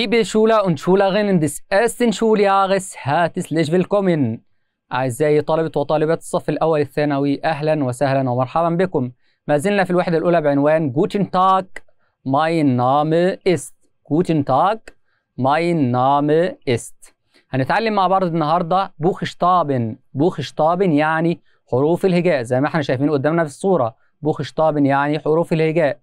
Liebe Schüler und Schülerinnen des ersten Schuljahres, herzlich willkommen. أعزائي طلبة وطالبات الصف الأول الثانوي أهلا وسهلا ومرحبا بكم. ما زلنا في الوحدة الأولى بعنوان Guten Tag, mein Name ist. Guten Tag, mein Name ist. هنتعلم مع بعض النهارده بوخشتابن، بوخشتابن يعني حروف الهجاء زي ما احنا شايفين قدامنا في الصورة، بوخشتابن يعني حروف الهجاء.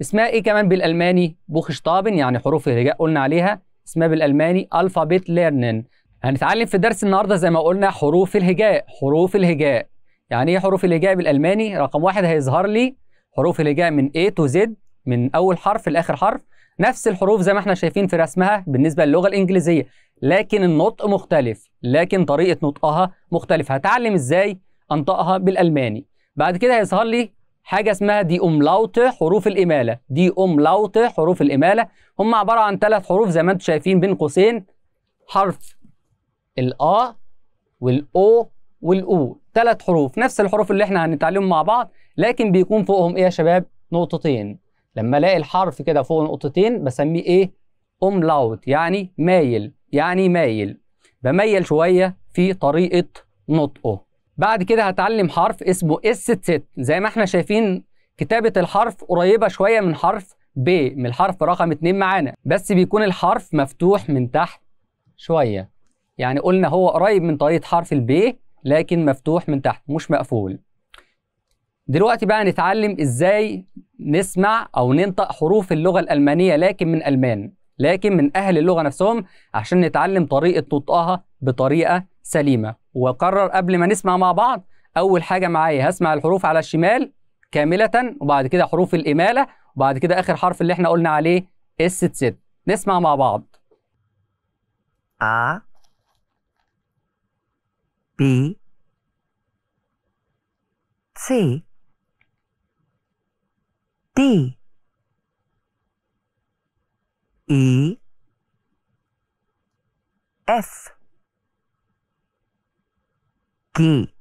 اسمها ايه كمان بالالماني بوخشتابن يعني حروف الهجاء قلنا عليها اسمها بالالماني الفابيت ليرنن هنتعلم في درس النهارده زي ما قلنا حروف الهجاء حروف الهجاء يعني ايه حروف الهجاء بالالماني رقم واحد هيظهر لي حروف الهجاء من A تو Z من اول حرف لاخر حرف نفس الحروف زي ما احنا شايفين في رسمها بالنسبه للغه الانجليزيه لكن النطق مختلف لكن طريقه نطقها مختلفه هتعلم ازاي انطقها بالالماني بعد كده هيظهر لي حاجة اسمها دي أملاوت حروف الإمالة دي أملاوت حروف الإمالة هم عبارة عن ثلاث حروف زي ما انتم شايفين بين قوسين حرف الآ والأو والأو ثلاث حروف نفس الحروف اللي احنا هنتعلمهم مع بعض لكن بيكون فوقهم إيه يا شباب نقطتين لما الاقي الحرف كده فوق نقطتين بسميه إيه أملاوت يعني مايل يعني مايل بميل شوية في طريقة نطقه بعد كده هتعلم حرف اسمه اس ست زي ما احنا شايفين كتابة الحرف قريبة شوية من حرف ب من الحرف رقم 2 معانا بس بيكون الحرف مفتوح من تحت شوية يعني قلنا هو قريب من طريقة حرف ب لكن مفتوح من تحت مش مقفول دلوقتي بقى نتعلم ازاي نسمع او ننطق حروف اللغة الألمانية لكن من ألمان لكن من أهل اللغة نفسهم عشان نتعلم طريقة نطقها بطريقة سليمة وقرر قبل ما نسمع مع بعض اول حاجه معايا هسمع الحروف على الشمال كامله وبعد كده حروف الاماله وبعد كده اخر حرف اللي احنا قلنا عليه اس تسد نسمع مع بعض ا بي سي دي E F Ki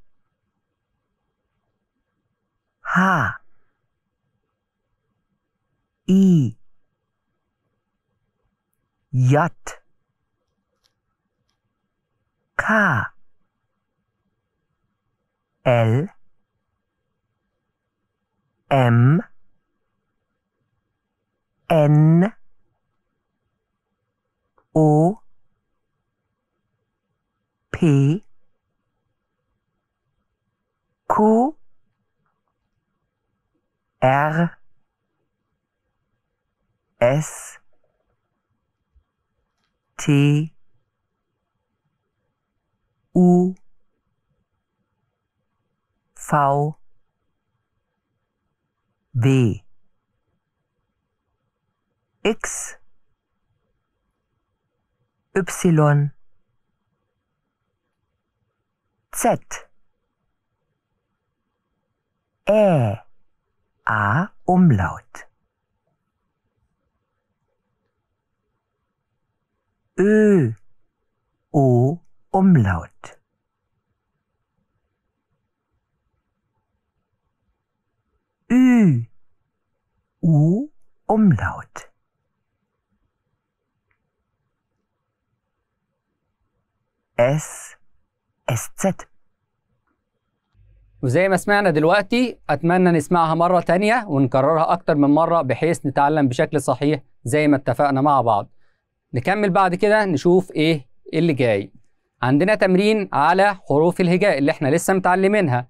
Q R S T U V W X Y Z Ä. A Umlaut. Ö. O Umlaut. Ü. U Umlaut. S. SZ. وزي ما سمعنا دلوقتي أتمنى نسمعها مرة تانية ونكررها أكتر من مرة بحيث نتعلم بشكل صحيح زي ما اتفقنا مع بعض نكمل بعد كده نشوف إيه اللي جاي عندنا تمرين على حروف الهجاء اللي احنا لسه متعلمينها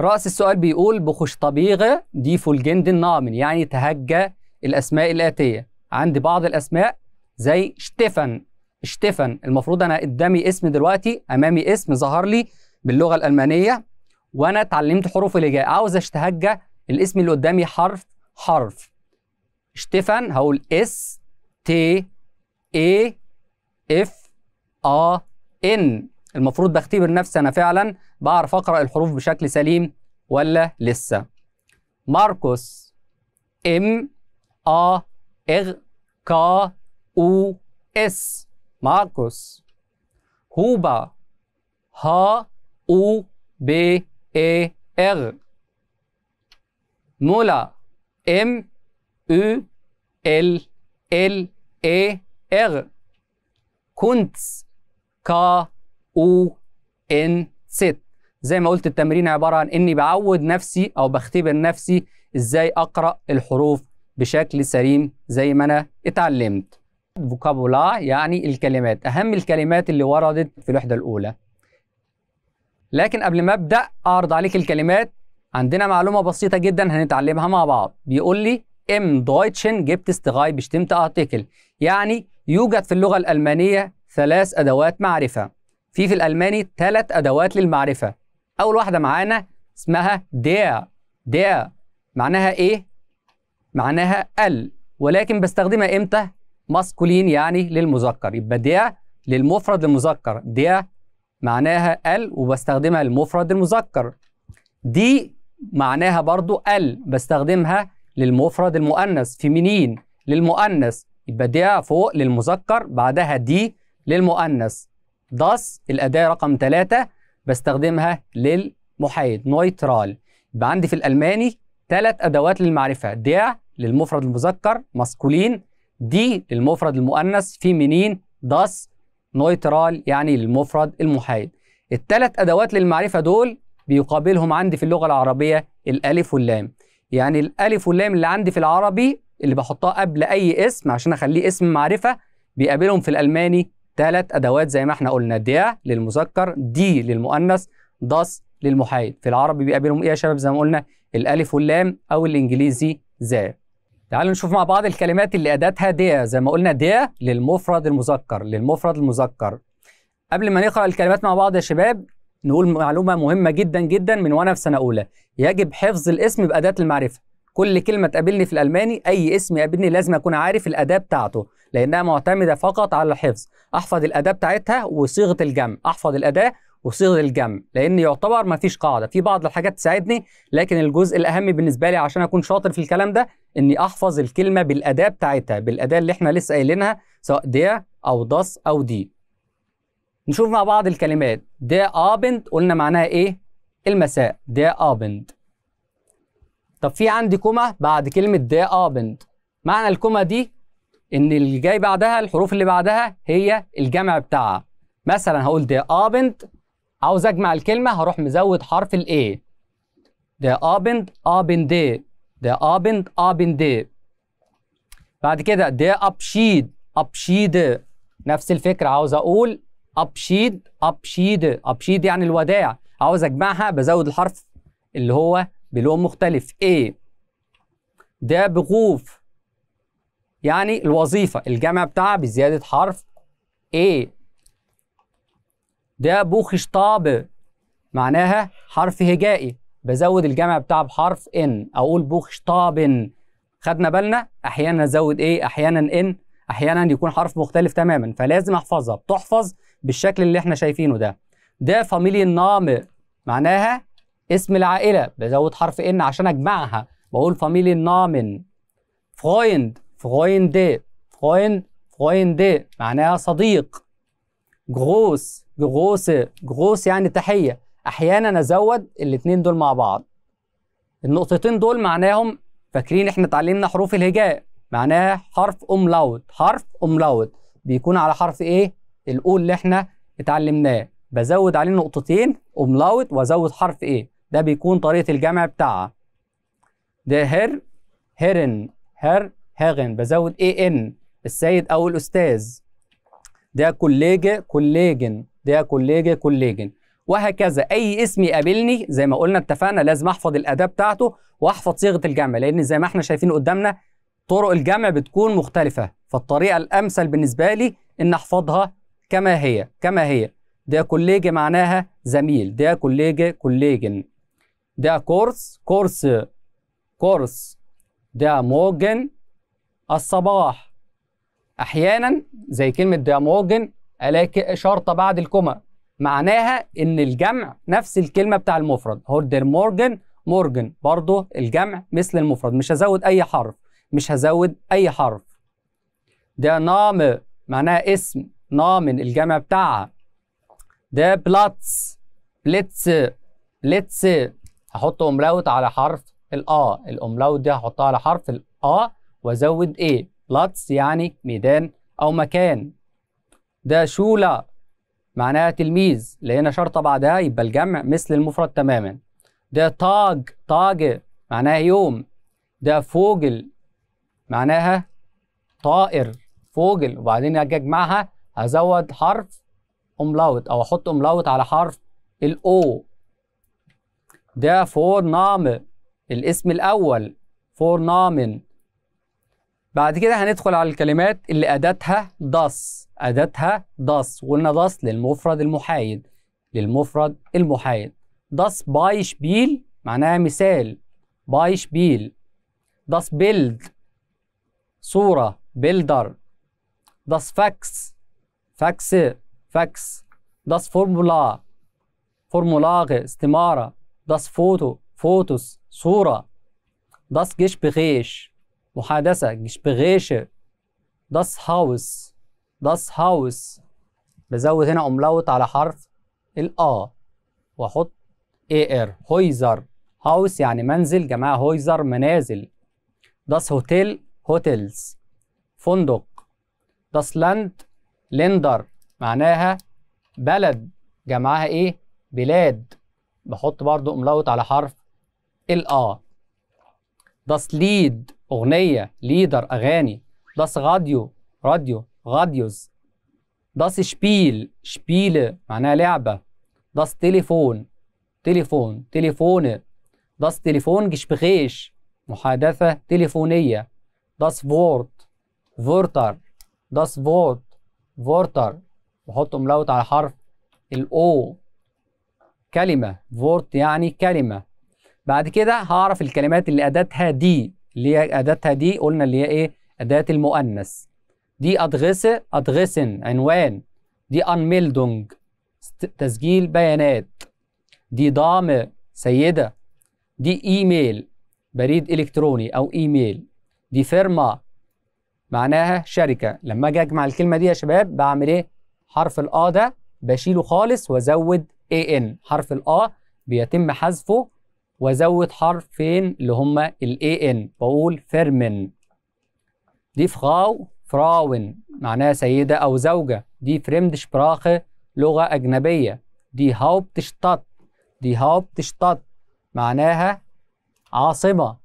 رأس السؤال بيقول طبيغة دي فولجند النامن يعني تهجى الأسماء الآتية عندي بعض الأسماء زي شتيفن شتيفن المفروض أنا قدامي اسم دلوقتي أمامي اسم ظهر لي باللغة الألمانية وانا اتعلمت حروف الهجاء عاوز اشتهجه الاسم اللي قدامي حرف حرف اشتفن هقول اس تي اي اف ا ان المفروض بختبر نفسي انا فعلا بعرف اقرا الحروف بشكل سليم ولا لسه ماركوس ام ا اغ كا او اس ماركوس هوبا ها او بي E R Mola M U L L E R كنت كا او ان ست زي ما قلت التمرين عبارة عن اني بعود نفسي او بختبر نفسي ازاي اقرأ الحروف بشكل سليم زي ما انا اتعلمت فوكابولا يعني الكلمات اهم الكلمات اللي وردت في الوحدة الاولى لكن قبل ما ابدا اعرض عليك الكلمات عندنا معلومه بسيطه جدا هنتعلمها مع بعض بيقول لي ام دويتشن جبت استغاي بشتمت ارتكل يعني يوجد في اللغه الالمانيه ثلاث ادوات معرفه في في الالماني ثلاث ادوات للمعرفه اول واحده معانا اسمها دي der معناها ايه معناها ال ولكن بستخدمها امتى ماسكولين يعني للمذكر يبقى دي للمفرد المذكر دي معناها ال وبستخدمها للمفرد المذكر دي معناها برضو ال بستخدمها للمفرد المؤنث في منين للمؤنث يبقى دي فوق للمذكر بعدها دي للمؤنث داس الأداة رقم ثلاثة بستخدمها للمحايد نويترال يبقى عندي في الألماني ثلاث أدوات للمعرفة دي للمفرد المذكر ماسكولين دي للمفرد المؤنث في منين داس نيترال يعني المفرد المحايد التلات ادوات للمعرفه دول بيقابلهم عندي في اللغه العربيه الالف واللام يعني الالف واللام اللي عندي في العربي اللي بحطها قبل اي اسم عشان اخليه اسم معرفه بيقابلهم في الالماني تلات ادوات زي ما احنا قلنا دي للمذكر دي للمؤنث داس للمحايد في العربي بيقابلهم ايه يا شباب زي ما قلنا الالف واللام او الانجليزي ذا تعالوا نشوف مع بعض الكلمات اللي أداتها دي زي ما قلنا دي للمفرد المذكر للمفرد المذكر قبل ما نقرأ الكلمات مع بعض يا شباب نقول معلومة مهمة جدا جدا من وأنا في سنة أولى يجب حفظ الاسم بأداة المعرفة كل كلمة تقابلني في الألماني أي اسم يقابلني لازم أكون عارف الأداة بتاعته لأنها معتمدة فقط على الحفظ أحفظ الأداة بتاعتها وصيغة الجمع أحفظ الأداة وصيغه الجمع لان يعتبر ما فيش قاعده في بعض الحاجات تساعدني لكن الجزء الاهم بالنسبه لي عشان اكون شاطر في الكلام ده اني احفظ الكلمه بالاداه بتاعتها بالاداه اللي احنا لسه قايلينها سواء دي او داس او دي نشوف مع بعض الكلمات دي ابند قلنا معناها ايه المساء دي ابند طب في عندي كوما بعد كلمه دا ابند معنى الكوما دي ان اللي جاي بعدها الحروف اللي بعدها هي الجمع بتاعها مثلا هقول دا ابند عاوز اجمع الكلمه هروح مزود حرف A. ده ابند أبند ده ابند أبند بعد كده ده ابشيد ابشيد نفس الفكره عاوز اقول ابشيد ابشيد ابشيد يعني الوداع عاوز اجمعها بزود الحرف اللي هو بلون مختلف ايه ده بغوف يعني الوظيفه الجمع بتاعها بزياده حرف ايه ده بوخشتاب معناها حرف هجائي بزود الجمع بتاعه بحرف ان اقول بوخشتابن خدنا بالنا احيانا ازود ايه احيانا ان احيانا يكون حرف مختلف تماما فلازم احفظها بتحفظ بالشكل اللي احنا شايفينه ده ده فاميلي النام معناها اسم العائله بزود حرف ان عشان اجمعها بقول فاميلي النام فرويند فرويند فرويند فرويند معناها صديق جروس جغوس جغوس يعني تحيه احيانا ازود الاتنين دول مع بعض النقطتين دول معناهم فاكرين احنا اتعلمنا حروف الهجاء معناها حرف أم لوت حرف أم لوت بيكون على حرف ايه الاول اللي احنا اتعلمناه بزود عليه نقطتين أم لوت وازود حرف ايه ده بيكون طريقه الجمع بتاعها ده هر هرن هر هاغن بزود إيه ان السيد او الاستاذ ده كوليجا كوليجن ده كوليجا كوليجن وهكذا اي اسم يقابلني زي ما قلنا اتفقنا لازم احفظ الاداه بتاعته واحفظ صيغه الجمع لان زي ما احنا شايفين قدامنا طرق الجمع بتكون مختلفه فالطريقه الامثل بالنسبه لي ان احفظها كما هي كما هي ده كوليج معناها زميل ده كوليج كوليجن ده كورس كورس كورس ده موجن الصباح احيانا زي كلمه ده موجن الاقي شرطه بعد الكوما معناها ان الجمع نفس الكلمه بتاع المفرد هوردر مورجن مورجن برضه الجمع مثل المفرد مش هزود اي حرف مش هزود اي حرف ده نام معناها اسم نامن الجمع بتاعها ده بلاتس بلتس بلتس هحط املاوت على حرف الآ الاملاوت دي هحطها على حرف الآ وازود ايه بلاتس يعني ميدان او مكان ده شولا معناها تلميذ لقينا شرطة بعدها يبقى الجمع مثل المفرد تماما ده طاج طاج معناها يوم ده فوجل معناها طائر فوجل وبعدين اجي اجمعها هزود حرف املاوت او احط املاوت على حرف الاو ده فور نام الاسم الاول فور نامن بعد كده هندخل على الكلمات اللي أداتها داس أداتها داس قلنا داس للمفرد المحايد للمفرد المحايد داس باي شبيل معناها مثال باي شبيل ضاس بيلد صورة بيلدر داس فاكس فاكس فاكس داس فورمولا فورمولاغ استمارة داس فوتو فوتوس صورة داس جيش بغيش محادثة Gespräche داس هاوس داس هاوس بزود هنا أملاوت على حرف الآ وأحط إي إر هويزر هاوس يعني منزل جماعة هويزر منازل داس هوتيل هوتيلز فندق داس لاند لندر معناها بلد جمعها ايه بلاد بحط برضو املاوت على حرف الآ داس ليد أغنية ليدر أغاني داس غاديو راديو غاديوز داس شبيل شبيل معناها لعبة داس تليفون تليفون تليفون داس تليفون جشبخيش محادثة تليفونية داس فورت فورتر داس فورت فورتر وحط أملاوت على حرف الأو كلمة فورت يعني كلمة بعد كده هعرف الكلمات اللي اداتها دي اللي هي اداتها دي قلنا اللي هي ايه اداه المؤنث دي أدغس ادغسن عنوان دي انميلدونج تسجيل بيانات دي ضام سيده دي ايميل بريد الكتروني او ايميل دي فيرما معناها شركه لما اجي اجمع الكلمه دي يا شباب بعمل ايه حرف الا ده بشيله خالص وازود إي ان حرف الا بيتم حذفه وازود حرفين اللي هما الاي ان واقول فيرمن دي فراو فراون معناها سيدة أو زوجة دي فريمد براخه لغة أجنبية دي هاوبتشتات دي هاوبتشتات معناها عاصمة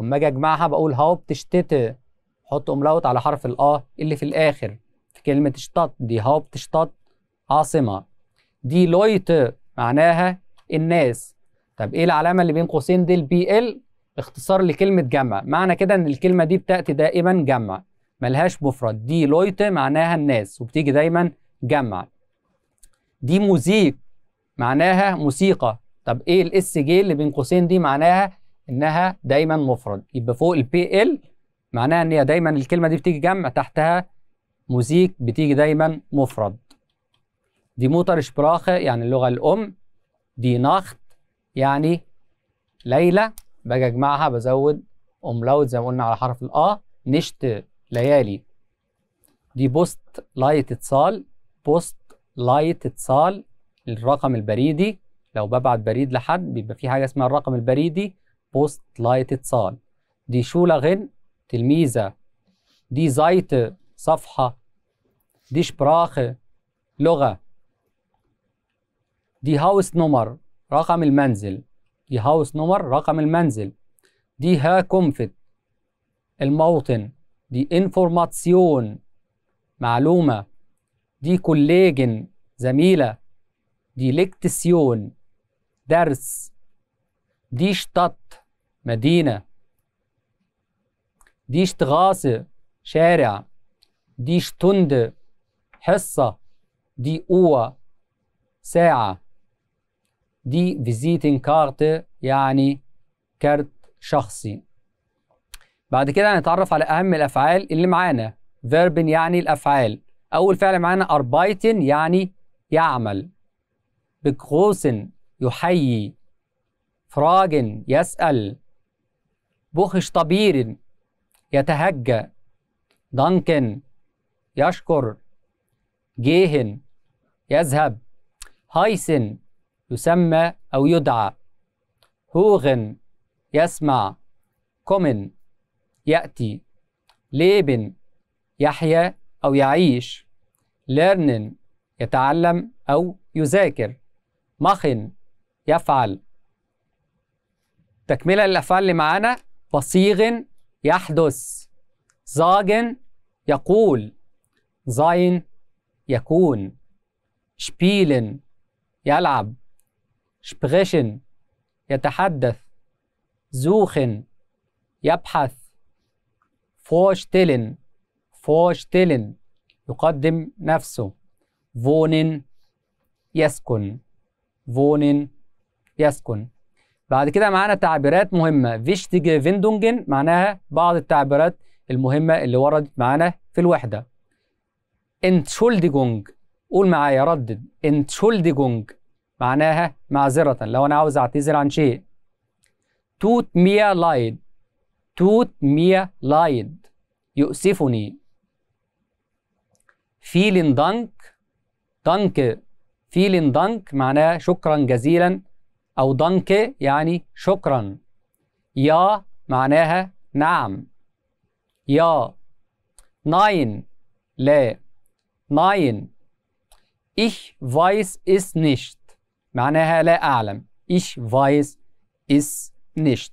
أما أجي أجمعها بقول هاوبتشتت حط أملاوت على حرف الآ اللي في الآخر في كلمة شتات دي هاوبتشتات عاصمة دي لويت معناها الناس طب ايه العلامه اللي بين قوسين دي البي ال اختصار لكلمه جمع معنى كده ان الكلمه دي بتاتي دائما جمع ملهاش مفرد دي لويت معناها الناس وبتيجي دايما جمع دي موزيك معناها موسيقى طب ايه الاس جي اللي بين قوسين دي معناها انها دايما مفرد يبقى فوق البي ال معناها ان هي دايما الكلمه دي بتيجي جمع تحتها موزيك بتيجي دايما مفرد دي موتر شبراخه يعني اللغه الام دي ناخت يعني ليلى باجي أجمعها بزود أملاوت زي ما قلنا على حرف الأ نشت ليالي دي بوست لايت اتصال بوست لايت اتصال الرقم البريدي لو ببعت بريد لحد بيبقى في حاجة اسمها الرقم البريدي بوست لايت اتصال دي شو لغن تلميذة دي زايت صفحة دي شبراخ لغة دي هاوس نمر رقم المنزل دي هاوس نمر رقم المنزل دي ها كومفت الموطن دي انفورماتسيون معلومة دي كوليجن زميلة دي لكتسيون درس دي شتط مدينة دي شتغاسة شارع دي شتند حصة دي قوة ساعة دي فيزيتنج كارت يعني كارت شخصي بعد كده هنتعرف على اهم الافعال اللي معانا فيربن يعني الافعال اول فعل معانا اربايتن يعني يعمل بكروسن يحيي فراجن يسأل بوخش طبير يتهجى دانكن يشكر جيهن يذهب هايسن يسمى أو يدعى هوغن يسمع كومن يأتي ليبن يحيا أو يعيش ليرنن يتعلم أو يذاكر مخن يفعل تكملة للأفعال اللي معانا بصيغ يحدث زاجن يقول زاين يكون شبيلن يلعب شبغشن يتحدث زوخن يبحث فوشتلن فوشتلن يقدم نفسه فونن يسكن فونن يسكن بعد كده معانا تعبيرات مهمة فيشتيجي فيندونجن معناها بعض التعبيرات المهمة اللي وردت معانا في الوحدة انتشولديجونج قول معايا ردد انتشولديجونج معناها معذرة لو أنا عاوز أعتذر عن شيء توت ميا لايد توت ميا لايد يؤسفني فيلين دانك دانك فيلين دانك معناها شكرا جزيلا أو دانك يعني شكرا يا معناها نعم يا ناين لا ناين إيش فايس إس نيشت معناها لا أعلم إيش فايس إس نشت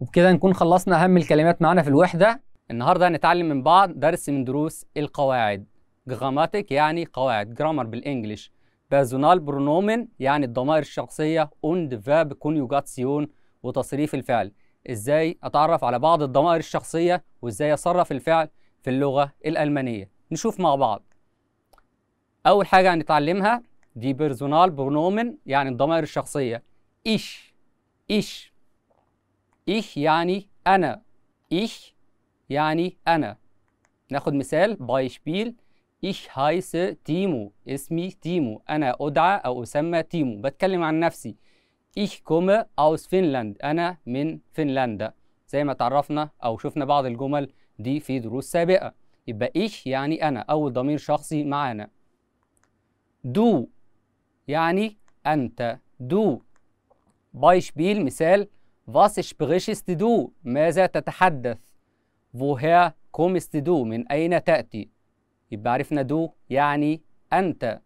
وبكده نكون خلصنا أهم الكلمات معانا في الوحدة النهاردة هنتعلم من بعض درس من دروس القواعد جراماتيك يعني قواعد جرامر بالإنجليش بازونال برونومن يعني الضمائر الشخصية أوند فاب كونيوجاتسيون وتصريف الفعل ازاي اتعرف على بعض الضمائر الشخصية وازاي اصرف الفعل في اللغة الألمانية نشوف مع بعض أول حاجة هنتعلمها دي بيرسونال برونومن يعني الضمائر الشخصية إيش إيش إيش يعني أنا إيش يعني أنا ناخد مثال باي شبيل إيش هايس تيمو اسمي تيمو أنا أدعى أو أسمى تيمو بتكلم عن نفسي إيش komme أوس فنلاند أنا من فنلندا زي ما تعرفنا أو شفنا بعض الجمل دي في دروس سابقة يبقى إيش يعني أنا أول ضمير شخصي معانا دو يعني أنت دو بايشبيل مثال Was sprichst دو ماذا تتحدث؟ وها كومست دو من أين تأتي؟ يبقى عرفنا دو يعني أنت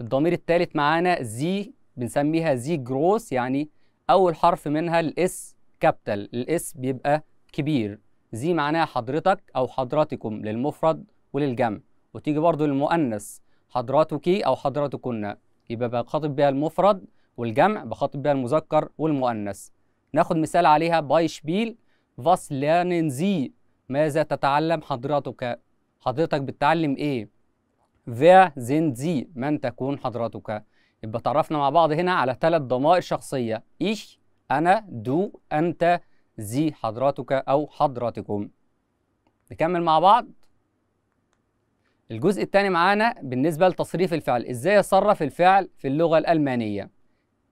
الضمير الثالث معانا زي بنسميها زي جروس يعني أول حرف منها الإس كابتل الإس بيبقى كبير زي معناها حضرتك أو حضراتكم للمفرد وللجمع وتيجي برضو للمؤنث حضراتك أو حضراتكن يبقى بخاطب بيها المفرد والجمع بخاطب بيها المذكر والمؤنث ناخد مثال عليها باي شبيل فاس لانن زي ماذا تتعلم حضرتك حضرتك بتتعلم ايه فيا زين زي من تكون حضرتك يبقى تعرفنا مع بعض هنا على ثلاث ضمائر شخصية ايش أنا دو أنت زي حضرتك أو حضرتكم نكمل مع بعض الجزء الثاني معانا بالنسبه لتصريف الفعل ازاي اصرف الفعل في اللغه الالمانيه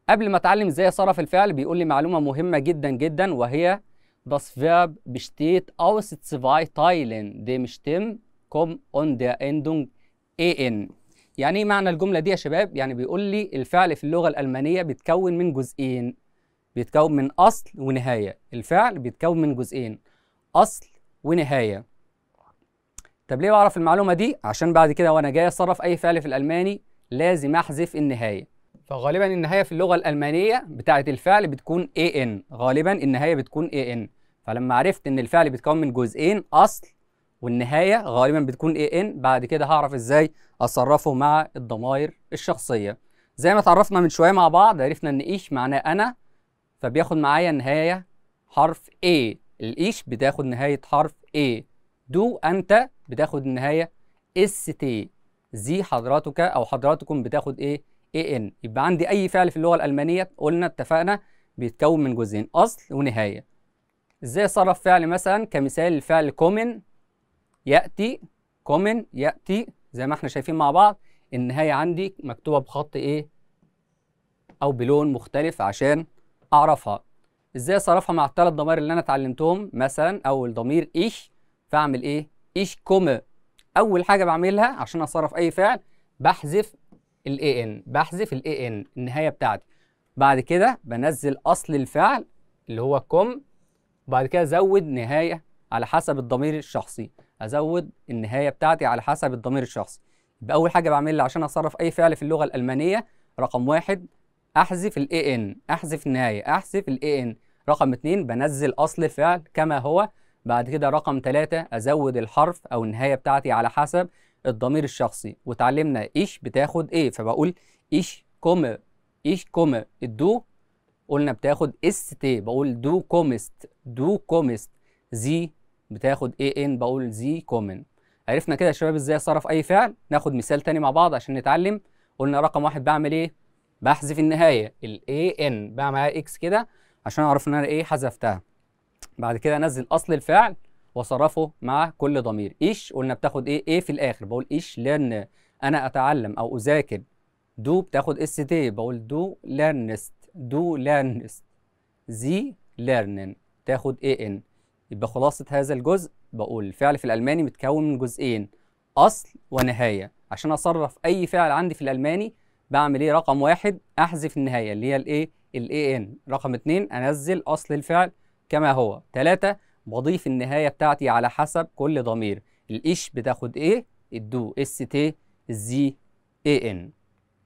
قبل ما اتعلم ازاي اصرف الفعل بيقول لي معلومه مهمه جدا جدا وهي das Verb besteht aus zwei Teilen dem Stimm komm und der Endung en يعني ايه معنى الجمله دي يا شباب يعني بيقول لي الفعل في اللغه الالمانيه بيتكون من جزئين بيتكون من اصل ونهايه الفعل بيتكون من جزئين اصل ونهايه طب ليه بعرف المعلومه دي عشان بعد كده وانا جاي اصرف اي فعل في الالماني لازم احذف النهايه فغالبا النهايه في اللغه الالمانيه بتاعه الفعل بتكون ان غالبا النهايه بتكون ان فلما عرفت ان الفعل بيتكون من جزئين اصل والنهايه غالبا بتكون ان بعد كده هعرف ازاي اصرفه مع الضمائر الشخصيه زي ما اتعرفنا من شويه مع بعض عرفنا ان ايش معناه انا فبياخد معايا نهاية حرف إي، الإيش بتاخد نهاية حرف إي. دو أنت بتاخد النهايه اس تي زي حضراتك او حضراتكم بتاخد ايه اي ان يبقى عندي اي فعل في اللغه الالمانيه قلنا اتفقنا بيتكون من جزئين اصل ونهايه ازاي اصرف فعل مثلا كمثال الفعل كومن ياتي كومن ياتي زي ما احنا شايفين مع بعض النهايه عندي مكتوبه بخط ايه او بلون مختلف عشان اعرفها ازاي اصرفها مع الثلاث ضمائر اللي انا اتعلمتهم مثلا اول ضمير ايش فاعمل ايه ich komme اول حاجه بعملها عشان اصرف اي فعل بحذف الاي ان بحذف الاي ان النهايه بتاعتي بعد كده بنزل اصل الفعل اللي هو كوم وبعد كده ازود نهايه على حسب الضمير الشخصي ازود النهايه بتاعتي على حسب الضمير الشخصي يبقى اول حاجه بعملها عشان اصرف اي فعل في اللغه الالمانيه رقم واحد احذف الاي ان احذف النهايه احذف الاي ان رقم اتنين بنزل اصل الفعل كما هو بعد كده رقم ثلاثة ازود الحرف او النهايه بتاعتي على حسب الضمير الشخصي وتعلمنا ايش بتاخد ايه فبقول ايش كوم ايش كوم الدو قلنا بتاخد إس تي بقول دو كومست دو كومست زي بتاخد اي ان بقول زي كومن عرفنا كده يا شباب ازاي اصرف اي فعل ناخد مثال تاني مع بعض عشان نتعلم قلنا رقم واحد بعمل ايه بحذف النهايه الاي ان بعمل اكس كده عشان اعرف ان انا ايه حذفتها بعد كده انزل اصل الفعل واصرفه مع كل ضمير ايش قلنا بتاخد ايه ايه في الاخر بقول ايش لان انا اتعلم او اذاكر دو بتاخد اس تي بقول دو ليرنست دو ليرنست زي ليرنن تاخد اي ان يبقى خلاصه هذا الجزء بقول الفعل في الالماني متكون من جزئين اصل ونهايه عشان اصرف اي فعل عندي في الالماني بعمل ايه رقم واحد احذف النهايه اللي هي الايه الاي ان رقم اتنين انزل اصل الفعل كما هو ثلاثة بضيف النهاية بتاعتي على حسب كل ضمير الإيش بتاخد إيه الدو اس تي زي اي ان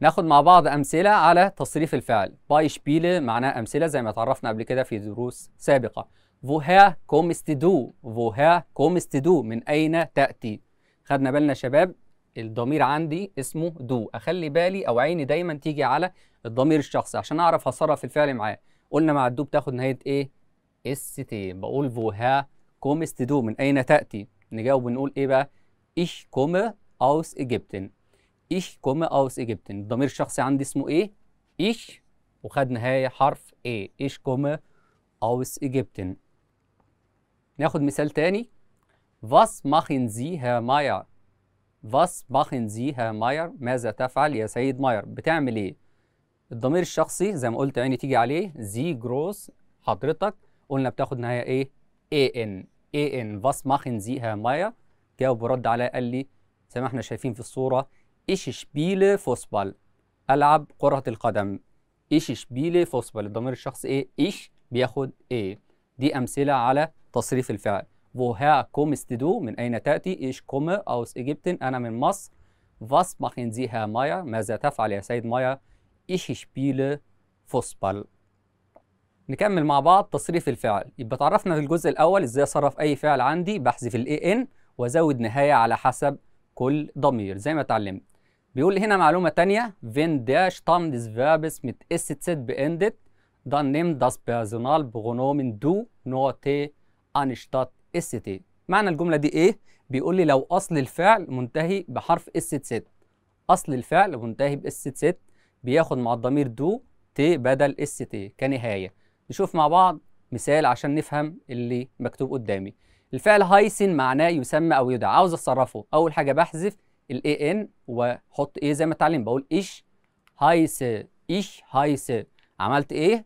ناخد مع بعض أمثلة على تصريف الفعل باي شبيله معناه أمثلة زي ما اتعرفنا قبل كده في دروس سابقة فوها kommst du فوها كومست دو من أين تأتي خدنا بالنا شباب الضمير عندي اسمه دو اخلي بالي او عيني دايما تيجي على الضمير الشخصي عشان اعرف اتصرف الفعل معاه قلنا مع الدو بتاخد نهايه ايه اس تي بقول فوها دو من أين تأتي؟ نجاوب ونقول إيه بقى؟ إيش كوم أوس إيجيبتن إيش كوم أوس إيجيبتن الضمير الشخصي عندي اسمه إيه؟ إيش وخد نهاية حرف إيه إيش كوم أوس إيجيبتن ناخد مثال تاني فاس ماخن زي ها ماير فاس ماخن زي ها ماير ماذا تفعل يا سيد ماير؟ بتعمل إيه؟ الضمير الشخصي زي ما قلت عيني تيجي عليه زي جروس حضرتك قلنا بتاخد نهايه ايه اي ان اي ان فاس ماخن زي Herr مايا جاوب ورد عليا قال لي زي ما احنا شايفين في الصوره ايش شبيله فوسبال العب كره القدم ايش شبيله فوسبال الضمير الشخصي ايه ايش بياخد ايه دي امثله على تصريف الفعل وها كومست دو من اين تاتي ايش komme اوس ايجيبتن انا من مصر فاس ماخن زي Herr مايا ماذا تفعل يا سيد مايا ايش شبيله فوسبال نكمل مع بعض تصريف الفعل يبقى تعرفنا في الجزء الاول ازاي اصرف اي فعل عندي بحذف الاي ان وازود نهايه على حسب كل ضمير زي ما اتعلمت بيقول هنا معلومه ثانيه wenn der Stamm des Verbes mit sz beendet dann nimm das Personalpronomen du nur t اس تي معنى الجمله دي ايه بيقول لي لو اصل الفعل منتهي بحرف ست اصل الفعل منتهي باس ست بياخد مع الضمير دو تي بدل اس تي كنهايه نشوف مع بعض مثال عشان نفهم اللي مكتوب قدامي الفعل هايسن معناه يسمى او يدعى عاوز اتصرفه اول حاجه بحذف الاي ان واحط ايه زي ما اتعلم بقول ايش هايس ايش هايس عملت ايه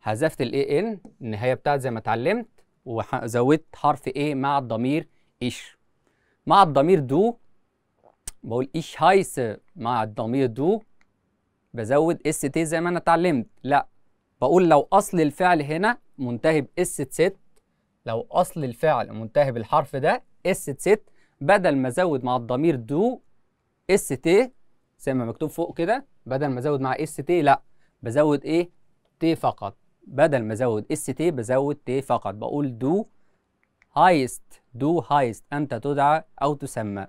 حذفت الاي ان النهايه بتاعت زي ما اتعلمت وزودت حرف ايه مع الضمير ايش مع الضمير دو بقول ايش هايس مع الضمير دو بزود اس تي زي ما انا اتعلمت لا بقول لو اصل الفعل هنا منتهي باس ست لو اصل الفعل منتهي بالحرف ده اس ست بدل ما ازود مع الضمير دو اس تي زي ما مكتوب فوق كده بدل ما ازود مع اس تي لا بزود ايه تي فقط بدل ما ازود اس تي بزود تي فقط بقول دو هايست دو هايست انت تدعى او تسمى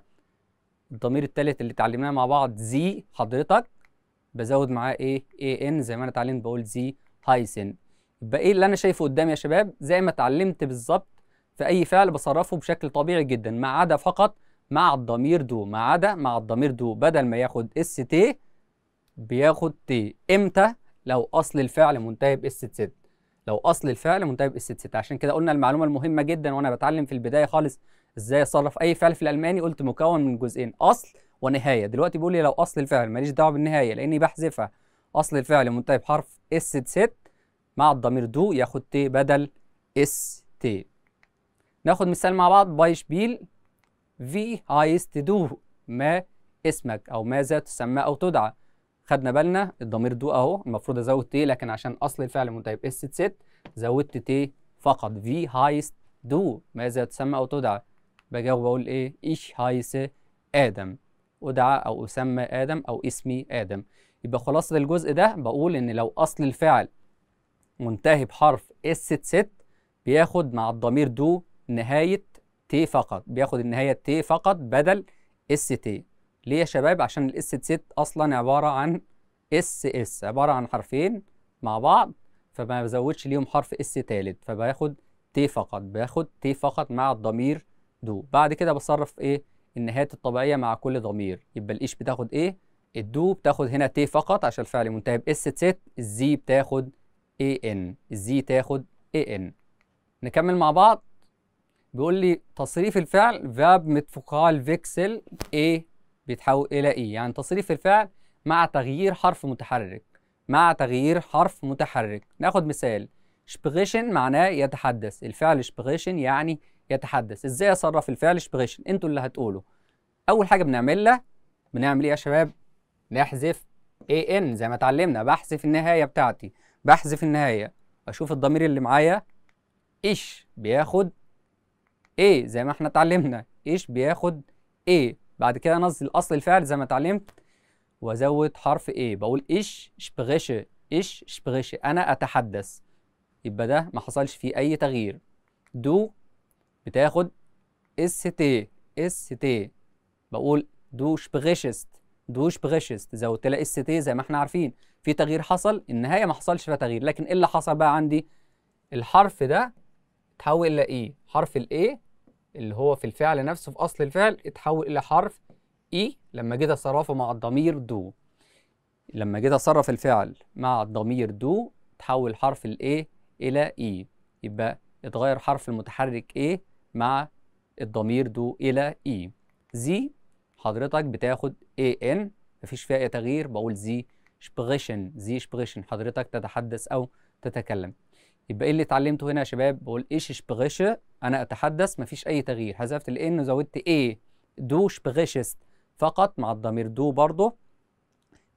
الضمير الثالث اللي اتعلمناه مع بعض زي حضرتك بزود معاه ايه اي ان زي ما انا اتعلمت بقول زي هايسن يبقى ايه اللي انا شايفه قدامي يا شباب زي ما اتعلمت بالظبط في اي فعل بصرفه بشكل طبيعي جدا ما عدا فقط مع الضمير دو ما عدا مع الضمير دو بدل ما ياخد اس تي بياخد تي امتى لو اصل الفعل منتهي باس ست لو اصل الفعل منتهي باس ست عشان كده قلنا المعلومه المهمه جدا وانا بتعلم في البدايه خالص ازاي اصرف اي فعل في الالماني قلت مكون من جزئين اصل ونهايه دلوقتي بيقول لي لو اصل الفعل ماليش دعوه بالنهايه لاني بحذفها اصل الفعل منتهي بحرف اس ست مع الضمير دو ياخد تي بدل اس تي ناخد مثال مع بعض بايشبيل في هايست دو ما اسمك او ماذا تسمى او تدعى خدنا بالنا الضمير دو اهو المفروض ازود تي لكن عشان اصل الفعل منتهي باس ست زودت تي فقط في هايست دو ماذا تسمى او تدعى بجاوب بقول ايه ايش هايس ادم ادعى او اسمى ادم او اسمي ادم يبقى خلاصة الجزء ده بقول إن لو أصل الفعل منتهي بحرف اس ست بياخد مع الضمير دو نهاية تي فقط بياخد النهاية تي فقط بدل اس تي ليه يا شباب عشان الاس ست أصلا عبارة عن اس اس عبارة عن حرفين مع بعض فما بزودش ليهم حرف اس تالت فباخد تي فقط باخد تي فقط مع الضمير دو بعد كده بصرف ايه النهايات الطبيعية مع كل ضمير يبقى الإيش بتاخد ايه الدو بتاخد هنا تي فقط عشان الفعل منتهي باس تسيت الزي بتاخد اي ان الزي تاخد اي ان نكمل مع بعض بيقول لي تصريف الفعل فاب متفقال فيكسل اي بيتحول الى اي e. يعني تصريف الفعل مع تغيير حرف متحرك مع تغيير حرف متحرك ناخد مثال شبغيشن معناه يتحدث الفعل شبغيشن يعني يتحدث ازاي اصرف الفعل شبغيشن انتوا اللي هتقولوا اول حاجه بنعملها بنعمل ايه يا شباب نحذف an زي ما اتعلمنا بحذف النهاية بتاعتي بحذف النهاية أشوف الضمير اللي معايا إيش بياخد A زي ما احنا اتعلمنا إيش بياخد A بعد كده أنزل أصل الفعل زي ما اتعلمت وأزود حرف A بقول إيش شبغيش إيش شبغيش أنا أتحدث يبقى ده ما حصلش فيه أي تغيير دو بتاخد ST ST بقول دو شبغشست دوش بغشست تزود تلاقي اس تي زي ما احنا عارفين في تغيير حصل النهايه ما حصلش فيها تغيير لكن ايه اللي حصل بقى عندي الحرف ده اتحول الى ايه حرف الاي اللي هو في الفعل نفسه في اصل الفعل اتحول الى حرف اي e لما جيت اصرفه مع الضمير دو لما جيت اصرف الفعل مع الضمير دو تحول حرف الاي الى اي e. يبقى اتغير حرف المتحرك ايه مع الضمير دو الى اي e. زي حضرتك بتاخد AN مفيش فيها أي تغيير بقول زي سبريشن زي سبريشن حضرتك تتحدث أو تتكلم يبقى ايه اللي اتعلمته هنا يا شباب بقول ايش شبغشه انا اتحدث مفيش اي تغيير حذفت ان وزودت اي دو سبريشست فقط مع الضمير دو برضه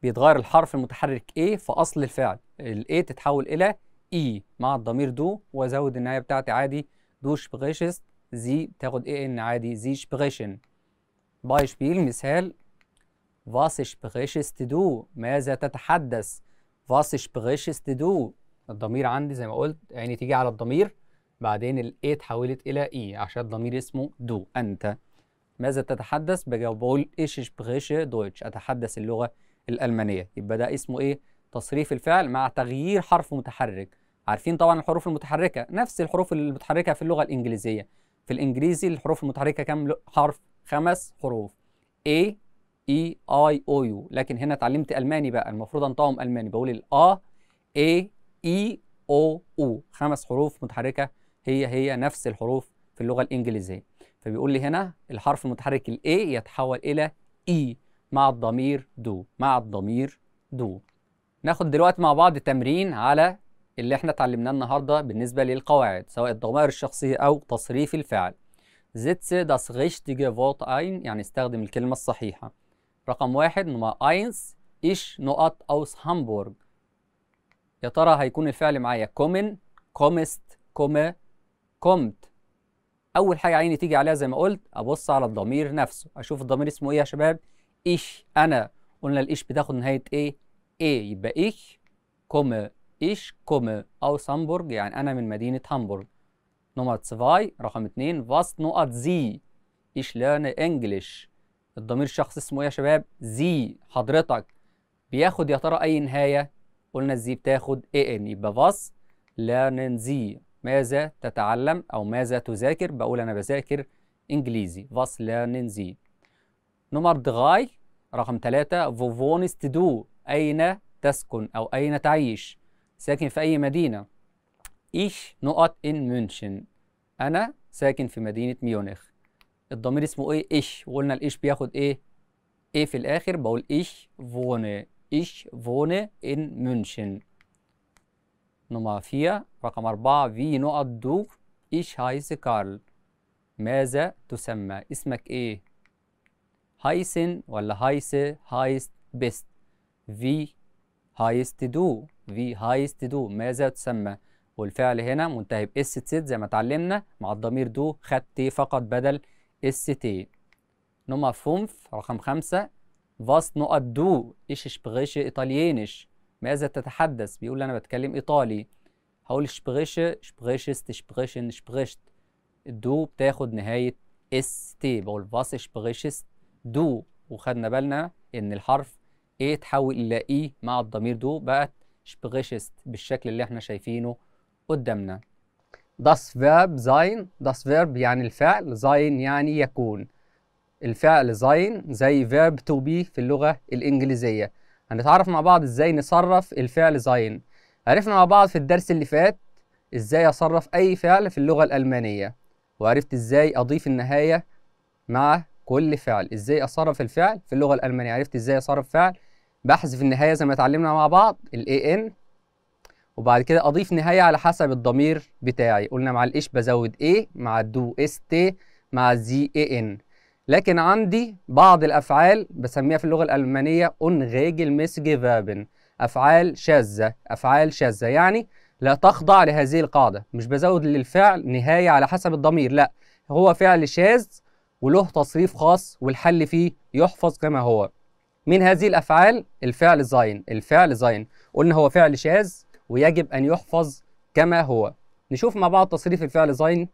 بيتغير الحرف المتحرك اي في اصل الفعل الايه تتحول الى اي e مع الضمير دو وازود النهايه بتاعتي عادي دو سبريشست زي تاخد اي ان عادي زي سبريشن بايشبيل مثال Was sprichst du? ماذا تتحدث؟ Was sprichst du? الضمير عندي زي ما قلت يعني تيجي على الضمير بعدين الاي A اتحولت إلى E عشان الضمير اسمه دو أنت ماذا تتحدث؟ بجاوب بقول إيش spreche دويتش أتحدث اللغة الألمانية يبقى ده اسمه إيه؟ تصريف الفعل مع تغيير حرف متحرك عارفين طبعا الحروف المتحركة نفس الحروف المتحركة في اللغة الإنجليزية في الإنجليزي الحروف المتحركة كام حرف؟ خمس حروف A E I O U لكن هنا اتعلمت ألماني بقى المفروض أنطقهم ألماني بقول الـ A E O U خمس حروف متحركة هي هي نفس الحروف في اللغة الإنجليزية فبيقول لي هنا الحرف المتحرك ال A يتحول إلى E مع الضمير دو مع الضمير دو ناخد دلوقتي مع بعض تمرين على اللي احنا اتعلمناه النهارده بالنسبه للقواعد سواء الضمائر الشخصيه او تصريف الفعل setze das richtige Wort ein يعني استخدم الكلمة الصحيحة رقم واحد نمرة eins ich نقط aus Hamburg يا ترى هيكون الفعل معايا kommen kommst komme kommt أول حاجة عيني تيجي عليها زي ما قلت أبص على الضمير نفسه أشوف الضمير اسمه إيه يا شباب ich أنا قلنا الإيش بتاخد نهاية إيه إيه يبقى ich komme ich komme aus Hamburg يعني أنا من مدينة هامبورغ نمرة سفاي رقم 2 فاست نقط زي ايش لان انجلش الضمير الشخصي اسمه ايه يا شباب زي حضرتك بياخد يا ترى اي نهايه قلنا الزي بتاخد اي ان يبقى فاست لان زي ماذا تتعلم او ماذا تذاكر بقول انا بذاكر انجليزي فاست لان زي نمر دغاي رقم 3 فوفونست دو اين تسكن او اين تعيش ساكن في اي مدينه ايش نقط ان München أنا ساكن في مدينة ميونخ الضمير اسمه إيه؟ إيش وقلنا الإيش بياخد إيه؟ إيه في الآخر بقول إيش فوني ايش فوني ان München نمرة فيا رقم أربعة في نقط دو إيش هايس كارل ماذا تسمى؟ اسمك إيه؟ هايسن ولا هايس هايست بيست في هايست دو في هايست دو ماذا تسمى؟ والفعل هنا منتهي بإس تسيت زي ما اتعلمنا مع الضمير دو خد تي فقط بدل إس تي نمر فونف رقم خمسة فاس نقط دو إيش شبغيش إيطاليينش ماذا تتحدث بيقول أنا بتكلم إيطالي هقول شبغيشه شبغيشست شبغيشن شبغشت الدو بتاخد نهاية اس تي بقول فاس شبغيشست دو وخدنا بالنا إن الحرف ايه اتحول إلى إي e مع الضمير دو بقت شبغيشست بالشكل اللي احنا شايفينه قدامنا das verb sein das verb يعني الفعل sein يعني يكون الفعل sein زي verb to be في اللغة الإنجليزية هنتعرف مع بعض إزاي نصرف الفعل sein عرفنا مع بعض في الدرس اللي فات إزاي أصرف أي فعل في اللغة الألمانية وعرفت إزاي أضيف النهاية مع كل فعل إزاي أصرف الفعل في اللغة الألمانية عرفت إزاي أصرف فعل بحذف النهاية زي ما اتعلمنا مع بعض الـ an وبعد كده اضيف نهايه على حسب الضمير بتاعي قلنا مع الايش بزود ايه مع الدو اس تي مع الزي اي ان لكن عندي بعض الافعال بسميها في اللغه الالمانيه unregel missgewerben افعال شاذه افعال شاذه يعني لا تخضع لهذه القاعده مش بزود للفعل نهايه على حسب الضمير لا هو فعل شاذ وله تصريف خاص والحل فيه يحفظ كما هو من هذه الافعال الفعل زاين الفعل زاين قلنا هو فعل شاذ ويجب أن يحفظ كما هو نشوف مع بعض تصريف الفعل زين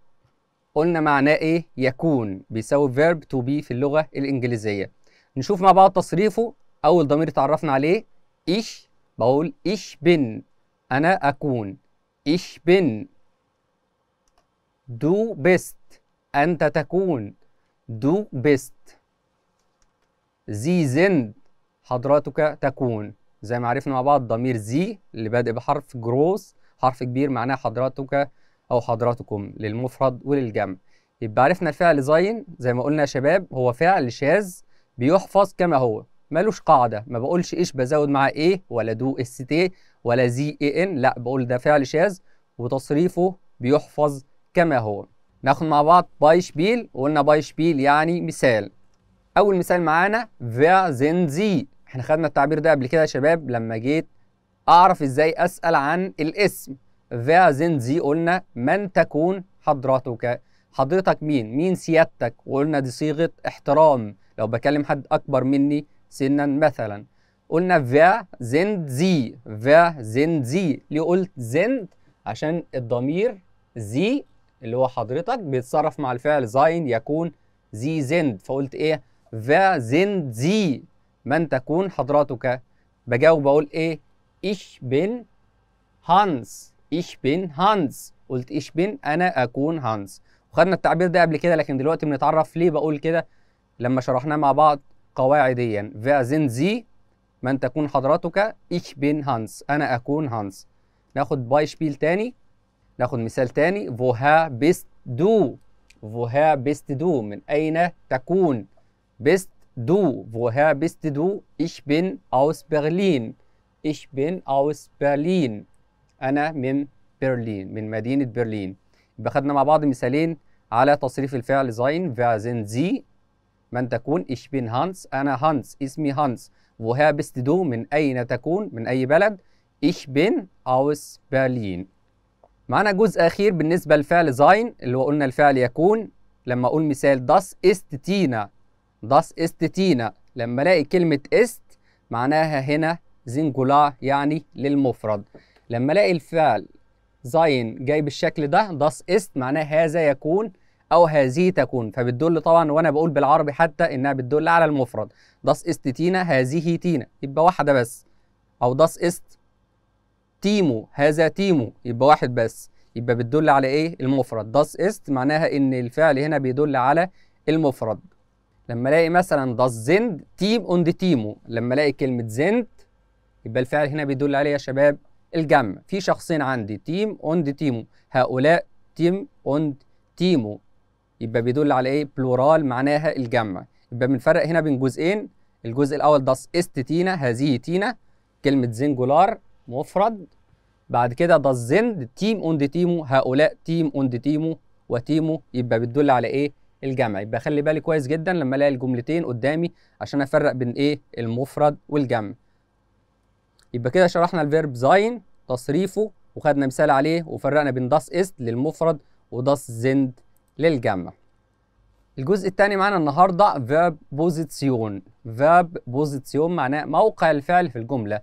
قلنا معناه إيه يكون بيساوي verb to be في اللغة الإنجليزية نشوف مع بعض تصريفه أول ضمير اتعرفنا عليه إيش بقول إيش بن أنا أكون إيش بن دو بيست أنت تكون دو بيست زي زند حضرتك تكون زي ما عرفنا مع بعض ضمير زي اللي بادئ بحرف جروس حرف كبير معناه حضراتك او حضراتكم للمفرد وللجمع يبقى عرفنا الفعل زين زي ما قلنا يا شباب هو فعل شاذ بيحفظ كما هو ملوش قاعده ما بقولش ايش بزود معاه ايه ولا دو اس تي ولا زي اي ان لا بقول ده فعل شاذ وتصريفه بيحفظ كما هو ناخد مع بعض باي شبيل وقلنا باي شبيل يعني مثال اول مثال معانا wer زين زي احنا خدنا التعبير ده قبل كده يا شباب لما جيت اعرف ازاي اسال عن الاسم wer sind زي قلنا من تكون حضرتك حضرتك مين مين سيادتك وقلنا دي صيغه احترام لو بكلم حد اكبر مني سنا مثلا قلنا فيا زند زي فيا زند زي ليه قلت زند عشان الضمير زي اللي هو حضرتك بيتصرف مع الفعل زين يكون زي زند فقلت ايه فيا زند زي من تكون حضرتك بجاوب بقول ايه إيش بن هانز إيش بن هانز قلت إيش بن انا اكون هانز وخدنا التعبير ده قبل كده لكن دلوقتي بنتعرف ليه بقول كده لما شرحناه مع بعض قواعديا wer زي من تكون حضرتك إيش بن هانز انا اكون هانز ناخد بايشبيل تاني ناخد مثال تاني فوها بيست دو فوها بيست دو من اين تكون بيست Du, woher bist du? Ich bin aus Berlin. Ich bin aus Berlin. أنا من برلين من مدينة برلين يبقى خدنا مع بعض مثالين على تصريف الفعل sein wer زي من تكون ich bin Hans أنا Hans اسمي Hans woher bist du من أين تكون من أي بلد ich bin aus Berlin معنا جزء أخير بالنسبة للفعل sein اللي هو قلنا الفعل يكون لما أقول مثال das ist Tina داس ist تينا لما الاقي كلمة است معناها هنا singular يعني للمفرد لما الاقي الفعل زين جاي بالشكل ده داس است معناه هذا يكون او هذه تكون فبتدل طبعا وانا بقول بالعربي حتى انها بتدل على المفرد داس است تينا هذه تينا يبقى واحده بس او داس است تيمو هذا تيمو يبقى واحد بس يبقى بتدل على ايه المفرد داس است معناها ان الفعل هنا بيدل على المفرد لما الاقي مثلا داز زند تيم اون دي تيمو لما الاقي كلمه زند يبقى الفعل هنا بيدل عليه يا شباب الجمع في شخصين عندي تيم اون دي تيمو هؤلاء تيم اون تيمو يبقى بيدل على ايه بلورال معناها الجمع يبقى بنفرق هنا بين جزئين الجزء الاول داس است تينا هذه تينا كلمه زنجولار مفرد بعد كده داس زند تيم اون دي تيمو هؤلاء تيم اون دي تيمو وتيمو يبقى بتدل على ايه الجمع يبقى خلي بالي كويس جدا لما الاقي الجملتين قدامي عشان افرق بين ايه المفرد والجمع يبقى كده شرحنا الفيرب زاين تصريفه وخدنا مثال عليه وفرقنا بين داس است للمفرد وداس زند للجمع الجزء الثاني معانا النهارده فيرب بوزيتسيون فيرب بوزيتسيون معناه موقع الفعل في الجمله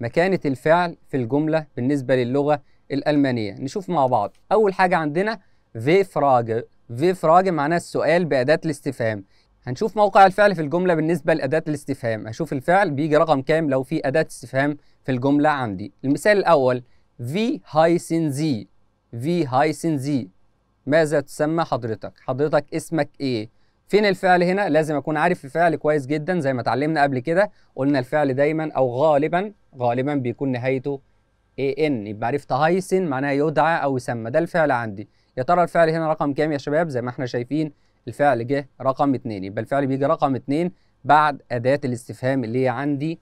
مكانه الفعل في الجمله بالنسبه للغه الالمانيه نشوف مع بعض اول حاجه عندنا في فراجه في معناها السؤال بأداة الاستفهام هنشوف موقع الفعل في الجملة بالنسبة لأداة الاستفهام هشوف الفعل بيجي رقم كام لو في أداة استفهام في الجملة عندي المثال الأول في هايسن زي في هايسن زي ماذا تسمى حضرتك حضرتك اسمك ايه فين الفعل هنا لازم اكون عارف الفعل كويس جدا زي ما اتعلمنا قبل كده قلنا الفعل دايما او غالبا غالبا بيكون نهايته ان يبقى عرفت هايسن معناها يدعى او يسمى ده الفعل عندي يا ترى الفعل هنا رقم كام يا شباب زي ما احنا شايفين الفعل جه رقم 2 يبقى الفعل بيجي رقم 2 بعد أداة الاستفهام اللي هي عندي